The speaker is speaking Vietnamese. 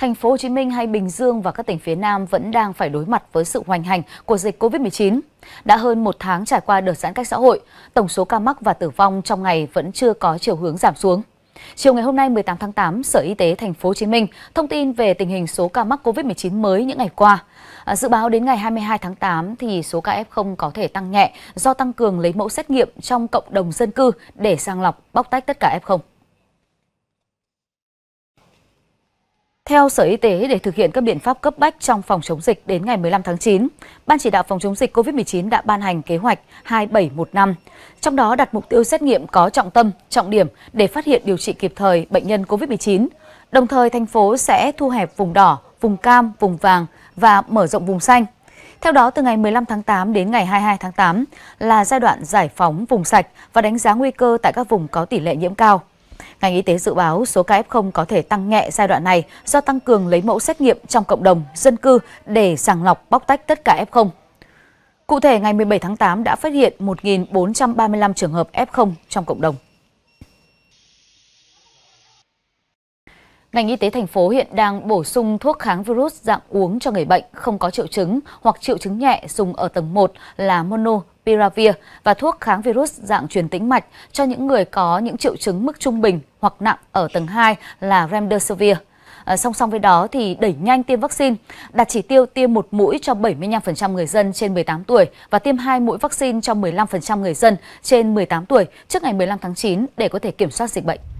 thành phố Hồ Chí Minh hay Bình Dương và các tỉnh phía Nam vẫn đang phải đối mặt với sự hoành hành của dịch Covid-19. Đã hơn một tháng trải qua đợt giãn cách xã hội, tổng số ca mắc và tử vong trong ngày vẫn chưa có chiều hướng giảm xuống. Chiều ngày hôm nay 18 tháng 8, Sở Y tế thành phố Hồ Chí Minh thông tin về tình hình số ca mắc Covid-19 mới những ngày qua. À, dự báo đến ngày 22 tháng 8 thì số ca F0 có thể tăng nhẹ do tăng cường lấy mẫu xét nghiệm trong cộng đồng dân cư để sàng lọc, bóc tách tất cả F0. Theo Sở Y tế, để thực hiện các biện pháp cấp bách trong phòng chống dịch đến ngày 15 tháng 9, Ban chỉ đạo phòng chống dịch COVID-19 đã ban hành kế hoạch 2715, trong đó đặt mục tiêu xét nghiệm có trọng tâm, trọng điểm để phát hiện điều trị kịp thời bệnh nhân COVID-19. Đồng thời, thành phố sẽ thu hẹp vùng đỏ, vùng cam, vùng vàng và mở rộng vùng xanh. Theo đó, từ ngày 15 tháng 8 đến ngày 22 tháng 8 là giai đoạn giải phóng vùng sạch và đánh giá nguy cơ tại các vùng có tỷ lệ nhiễm cao. Ngành y tế dự báo số ca F0 có thể tăng nhẹ giai đoạn này do tăng cường lấy mẫu xét nghiệm trong cộng đồng, dân cư để sàng lọc bóc tách tất cả F0. Cụ thể, ngày 17 tháng 8 đã phát hiện 1.435 trường hợp F0 trong cộng đồng. Ngành y tế thành phố hiện đang bổ sung thuốc kháng virus dạng uống cho người bệnh không có triệu chứng hoặc triệu chứng nhẹ dùng ở tầng 1 là mono Piravir và thuốc kháng virus dạng truyền tĩnh mạch cho những người có những triệu chứng mức trung bình hoặc nặng ở tầng 2 là Remdesivir. À, song song với đó thì đẩy nhanh tiêm vaccine, đạt chỉ tiêu tiêm một mũi cho 75% người dân trên 18 tuổi và tiêm hai mũi vaccine cho 15% người dân trên 18 tuổi trước ngày 15 tháng 9 để có thể kiểm soát dịch bệnh.